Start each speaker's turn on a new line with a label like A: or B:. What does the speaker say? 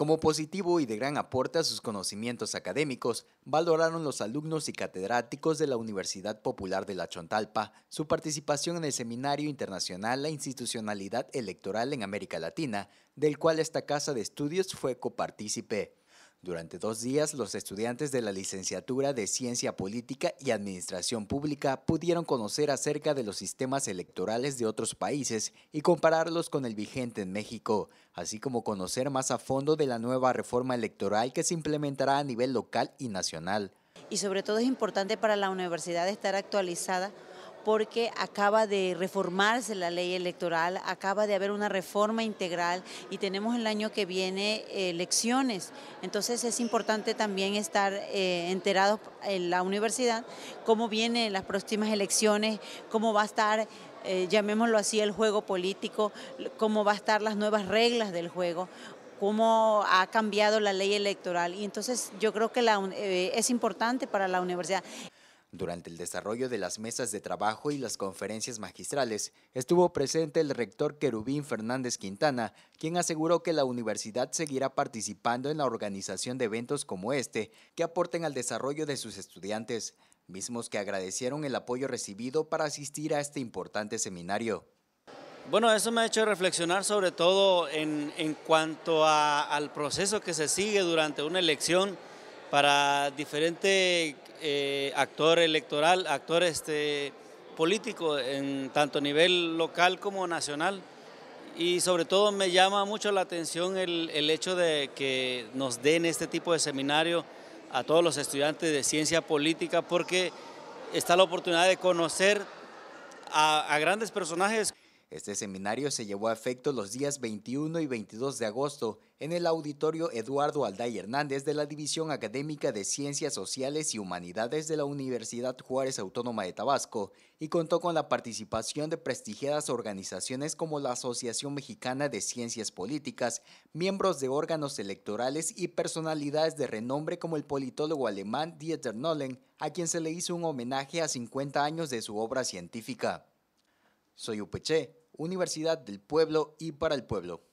A: Como positivo y de gran aporte a sus conocimientos académicos, valoraron los alumnos y catedráticos de la Universidad Popular de La Chontalpa su participación en el Seminario Internacional La e Institucionalidad Electoral en América Latina, del cual esta casa de estudios fue copartícipe. Durante dos días, los estudiantes de la licenciatura de Ciencia Política y Administración Pública pudieron conocer acerca de los sistemas electorales de otros países y compararlos con el vigente en México, así como conocer más a fondo de la nueva reforma electoral que se implementará a nivel local y nacional.
B: Y sobre todo es importante para la universidad estar actualizada porque acaba de reformarse la ley electoral, acaba de haber una reforma integral y tenemos el año que viene elecciones. Entonces es importante también estar eh, enterados en la universidad cómo vienen las próximas elecciones, cómo va a estar eh, llamémoslo así, el juego político, cómo va a estar las nuevas reglas del juego, cómo ha cambiado la ley electoral. Y entonces yo creo que la, eh, es importante para la universidad.
A: Durante el desarrollo de las mesas de trabajo y las conferencias magistrales, estuvo presente el rector Querubín Fernández Quintana, quien aseguró que la universidad seguirá participando en la organización de eventos como este que aporten al desarrollo de sus estudiantes, mismos que agradecieron el apoyo recibido para asistir a este importante seminario.
C: Bueno, eso me ha hecho reflexionar sobre todo en, cuanto al proceso que se sigue durante una elección para diferente eh, actor electoral, actor este, político, en tanto nivel local como nacional. Y sobre todo me llama mucho la atención el, hecho de que nos den este tipo de seminario a todos los estudiantes de ciencia política
A: porque está la oportunidad de conocer a grandes personajes este seminario se llevó a efecto los días 21 y 22 de agosto en el auditorio Eduardo Alday Hernández de la División Académica de Ciencias Sociales y Humanidades de la Universidad Juárez Autónoma de Tabasco y contó con la participación de prestigiadas organizaciones como la Asociación Mexicana de Ciencias Políticas, miembros de órganos electorales y personalidades de renombre como el politólogo alemán Dieter Nolen, a quien se le hizo un homenaje a 50 años de su obra científica. Soy Upeche Universidad del Pueblo y para el Pueblo.